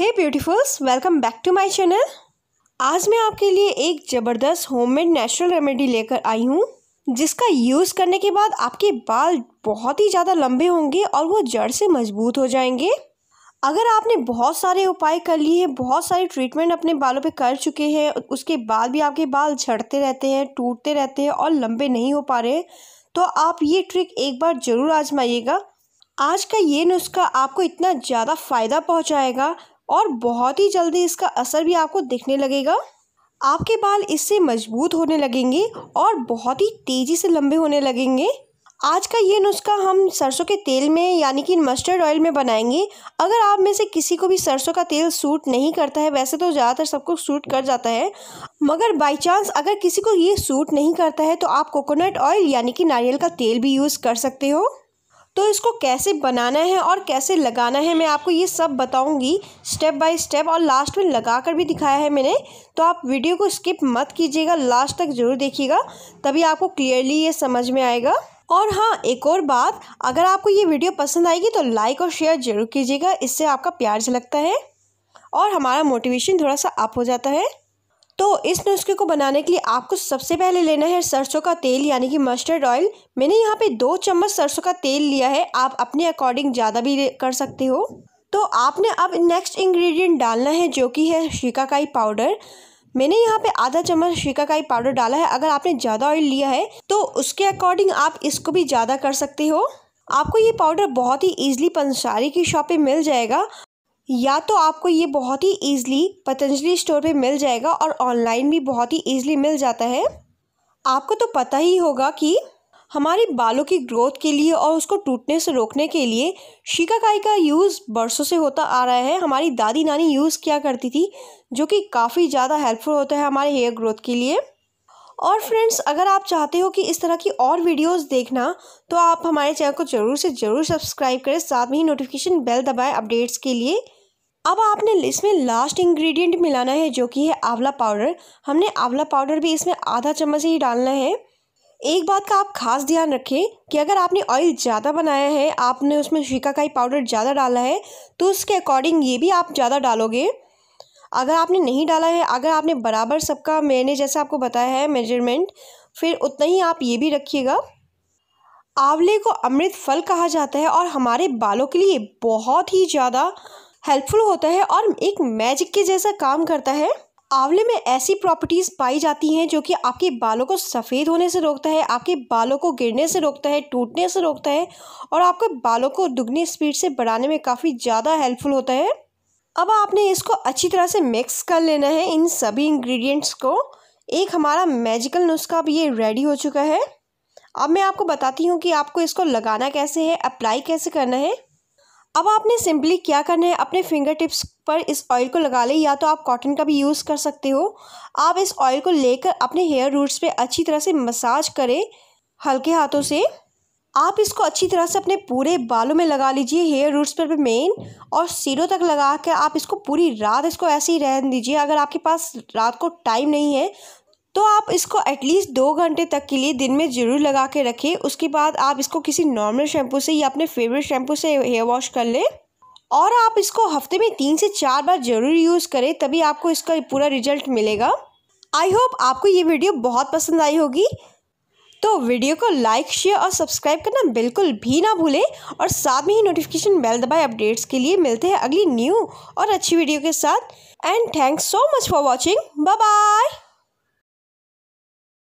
hey beautifuls welcome back to my channel आज मैं आपके लिए एक ज़बरदस्त होममेड नेचुरल रेमेडी लेकर आई हूँ जिसका यूज़ करने के बाद आपके बाल बहुत ही ज़्यादा लंबे होंगे और वो जड़ से मजबूत हो जाएंगे अगर आपने बहुत सारे उपाय कर लिए हैं बहुत सारे ट्रीटमेंट अपने बालों पे कर चुके हैं उसके बाद भी आपके बाल झड़ते रहते हैं टूटते रहते हैं और लंबे नहीं हो पा रहे तो आप ये ट्रिक एक बार ज़रूर आजमाइएगा आज का ये नुस्खा आपको इतना ज़्यादा फ़ायदा पहुंचाएगा और बहुत ही जल्दी इसका असर भी आपको दिखने लगेगा आपके बाल इससे मजबूत होने लगेंगे और बहुत ही तेज़ी से लंबे होने लगेंगे आज का ये नुस्खा हम सरसों के तेल में यानी कि मस्टर्ड ऑयल में बनाएंगे अगर आप में से किसी को भी सरसों का तेल सूट नहीं करता है वैसे तो ज़्यादातर सबको सूट कर जाता है मगर बाई चांस अगर किसी को ये सूट नहीं करता है तो आप कोकोनट ऑयल यानी कि नारियल का तेल भी यूज़ कर सकते हो तो इसको कैसे बनाना है और कैसे लगाना है मैं आपको ये सब बताऊंगी स्टेप बाय स्टेप और लास्ट में लगा कर भी दिखाया है मैंने तो आप वीडियो को स्किप मत कीजिएगा लास्ट तक ज़रूर देखिएगा तभी आपको क्लियरली ये समझ में आएगा और हाँ एक और बात अगर आपको ये वीडियो पसंद आएगी तो लाइक और शेयर ज़रूर कीजिएगा इससे आपका प्यार झलकता है और हमारा मोटिवेशन थोड़ा सा अप हो जाता है तो इस नुस्खे को बनाने के लिए आपको सबसे पहले लेना है सरसों का तेल यानी कि मस्टर्ड ऑयल मैंने यहाँ पे दो चम्मच सरसों का तेल लिया है आप अपने अकॉर्डिंग ज़्यादा भी कर सकते हो तो आपने अब नेक्स्ट इंग्रेडिएंट डालना है जो कि है शिकाकाई पाउडर मैंने यहाँ पे आधा चम्मच शिकाकाई पाउडर डाला है अगर आपने ज़्यादा ऑयल लिया है तो उसके अकॉर्डिंग आप इसको भी ज़्यादा कर सकते हो आपको ये पाउडर बहुत ही ईजिली पंसारी की शॉप पे मिल जाएगा या तो आपको ये बहुत ही ईज़िली पतंजलि स्टोर पे मिल जाएगा और ऑनलाइन भी बहुत ही ईज़िली मिल जाता है आपको तो पता ही होगा कि हमारे बालों की ग्रोथ के लिए और उसको टूटने से रोकने के लिए शिकाकाई का यूज़ बरसों से होता आ रहा है हमारी दादी नानी यूज़ किया करती थी जो कि काफ़ी ज़्यादा हेल्पफुल होता है हमारे हेयर ग्रोथ के लिए और फ्रेंड्स अगर आप चाहते हो कि इस तरह की और वीडियोस देखना तो आप हमारे चैनल को ज़रूर से ज़रूर सब्सक्राइब करें साथ में ही नोटिफिकेशन बेल दबाएं अपडेट्स के लिए अब आपने इसमें लास्ट इंग्रेडिएंट मिलाना है जो कि है आंवला पाउडर हमने आंवला पाउडर भी इसमें आधा चम्मच ही डालना है एक बात का आप खास ध्यान रखें कि अगर आपने ऑयल ज़्यादा बनाया है आपने उसमें शिकाकाई पाउडर ज़्यादा डाला है तो उसके अकॉर्डिंग ये भी आप ज़्यादा डालोगे अगर आपने नहीं डाला है अगर आपने बराबर सबका मैंने जैसा आपको बताया है मेजरमेंट फिर उतना ही आप ये भी रखिएगा आंवले को अमृत फल कहा जाता है और हमारे बालों के लिए बहुत ही ज़्यादा हेल्पफुल होता है और एक मैजिक के जैसा काम करता है आंवले में ऐसी प्रॉपर्टीज़ पाई जाती हैं जो कि आपके बालों को सफ़ेद होने से रोकता है आपके बालों को गिरने से रोकता है टूटने से रोकता है और आपके बालों को दुगनी स्पीड से बढ़ाने में काफ़ी ज़्यादा हेल्पफुल होता है अब आपने इसको अच्छी तरह से मिक्स कर लेना है इन सभी इंग्रेडिएंट्स को एक हमारा मैजिकल नुस्खा भी ये रेडी हो चुका है अब मैं आपको बताती हूँ कि आपको इसको लगाना कैसे है अप्लाई कैसे करना है अब आपने सिंपली क्या करना है अपने फिंगर टिप्स पर इस ऑयल को लगा लें या तो आप कॉटन का भी यूज़ कर सकते हो आप इस ऑयल को लेकर अपने हेयर रूट्स पे अच्छी तरह से मसाज करें हल्के हाथों से आप इसको अच्छी तरह से अपने पूरे बालों में लगा लीजिए हेयर रूट्स पर भी मेन और सिरों तक लगा कर आप इसको पूरी रात इसको ऐसे ही रहने दीजिए अगर आपके पास रात को टाइम नहीं है तो आप इसको एटलीस्ट दो घंटे तक के लिए दिन में ज़रूर लगा के रखें उसके बाद आप इसको किसी नॉर्मल शैम्पू से या अपने फेवरेट शैम्पू से हेयर वॉश कर लें और आप इसको हफ्ते में तीन से चार बार ज़रूर यूज़ करें तभी आपको इसका पूरा रिजल्ट मिलेगा आई होप आपको ये वीडियो बहुत पसंद आई होगी तो वीडियो को लाइक शेयर और सब्सक्राइब करना बिल्कुल भी ना भूलें और साथ में ही नोटिफिकेशन बेल दबाए अपडेट्स के लिए मिलते हैं अगली न्यू और अच्छी वीडियो के साथ and thanks so much for watching bye bye